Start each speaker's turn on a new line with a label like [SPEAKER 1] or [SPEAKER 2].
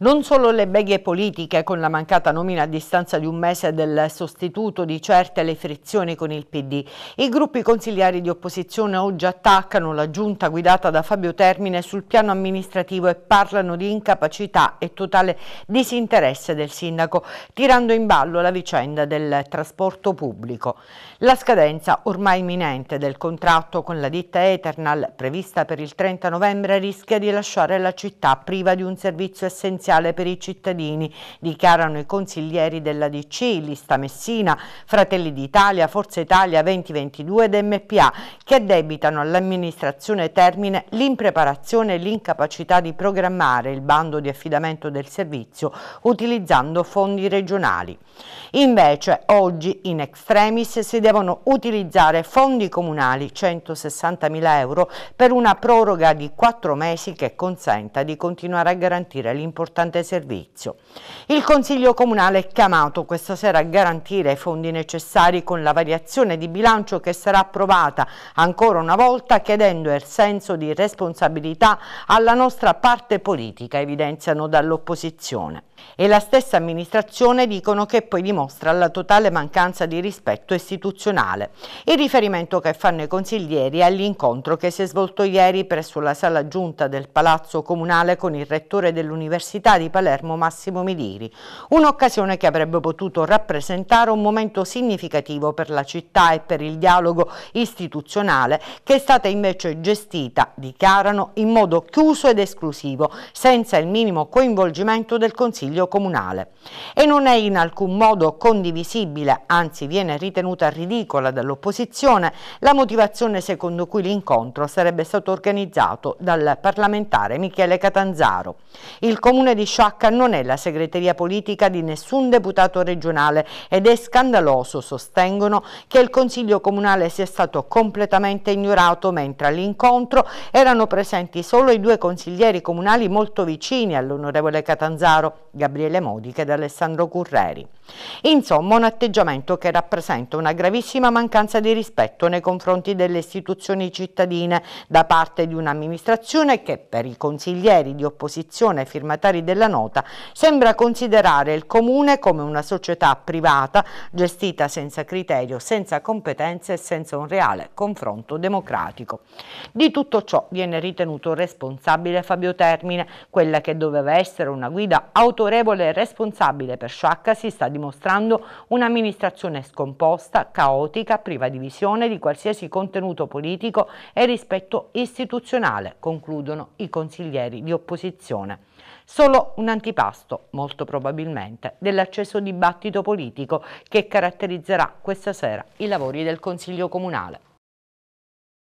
[SPEAKER 1] Non solo le beghe politiche, con la mancata nomina a distanza di un mese del sostituto di certe le frizioni con il PD. I gruppi consigliari di opposizione oggi attaccano la giunta guidata da Fabio Termine sul piano amministrativo e parlano di incapacità e totale disinteresse del sindaco, tirando in ballo la vicenda del trasporto pubblico. La scadenza ormai imminente del contratto con la ditta Eternal, prevista per il 30 novembre, rischia di lasciare la città priva di un servizio essenziale previdenziale per i cittadini, dichiarano i consiglieri della DC, Lista Messina, Fratelli d'Italia, Forza Italia 2022 ed MPA, che addebitano all'amministrazione termine l'impreparazione e l'incapacità di programmare il bando di affidamento del servizio utilizzando fondi regionali. Invece oggi in extremis si devono utilizzare fondi comunali 160.000 euro per una proroga di quattro mesi che consenta di continuare a garantire l'importanza importante servizio. Il Consiglio Comunale è chiamato questa sera a garantire i fondi necessari con la variazione di bilancio che sarà approvata ancora una volta chiedendo il senso di responsabilità alla nostra parte politica, evidenziano dall'opposizione. E la stessa amministrazione dicono che poi dimostra la totale mancanza di rispetto istituzionale. Il riferimento che fanno i consiglieri all'incontro che si è svolto ieri presso la sala giunta del Palazzo Comunale con il rettore dell'Università città di Palermo Massimo Miliri, un'occasione che avrebbe potuto rappresentare un momento significativo per la città e per il dialogo istituzionale che è stata invece gestita, dichiarano, in modo chiuso ed esclusivo, senza il minimo coinvolgimento del Consiglio Comunale. E non è in alcun modo condivisibile, anzi viene ritenuta ridicola dall'opposizione, la motivazione secondo cui l'incontro sarebbe stato organizzato dal parlamentare Michele Catanzaro. Il Comune di di Sciacca non è la segreteria politica di nessun deputato regionale ed è scandaloso, sostengono, che il Consiglio Comunale sia stato completamente ignorato mentre all'incontro erano presenti solo i due consiglieri comunali molto vicini all'onorevole Catanzaro, Gabriele Modica ed Alessandro Curreri. Insomma, un atteggiamento che rappresenta una gravissima mancanza di rispetto nei confronti delle istituzioni cittadine da parte di un'amministrazione che per i consiglieri di opposizione firmatari firmatari della nota sembra considerare il comune come una società privata gestita senza criterio, senza competenze e senza un reale confronto democratico. Di tutto ciò viene ritenuto responsabile Fabio Termine, quella che doveva essere una guida autorevole e responsabile per Sciacca si sta dimostrando un'amministrazione scomposta, caotica, priva di visione di qualsiasi contenuto politico e rispetto istituzionale, concludono i consiglieri di opposizione. Solo solo un antipasto, molto probabilmente, dell'acceso dibattito politico che caratterizzerà questa sera i lavori del Consiglio Comunale.